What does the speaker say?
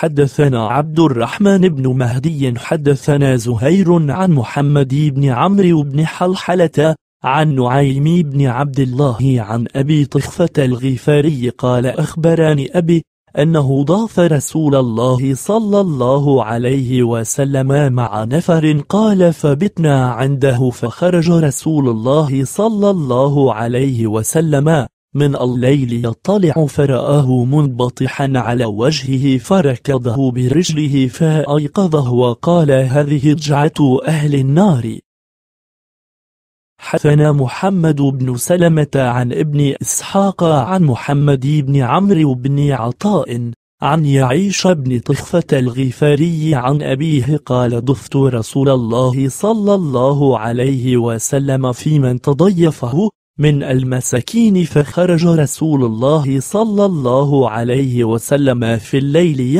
حدثنا عبد الرحمن بن مهدي حدثنا زهير عن محمد بن عمرو بن حلحلة عن نعيم بن عبد الله عن أبي طخفة الغفاري قال أخبرني أبي أنه ضاف رسول الله صلى الله عليه وسلم مع نفر قال فبتنا عنده فخرج رسول الله صلى الله عليه وسلم من الليل يطلع فرآه منبطحا على وجهه فركضه برجله فأيقظه وقال هذه جعة أهل النار حثنا محمد بن سلمة عن ابن إسحاق عن محمد بن عمرو بن عطاء عن يعيش بن طخفة الغفاري عن أبيه قال ضفت رسول الله صلى الله عليه وسلم في من تضيفه من المساكين فخرج رسول الله صلى الله عليه وسلم في الليل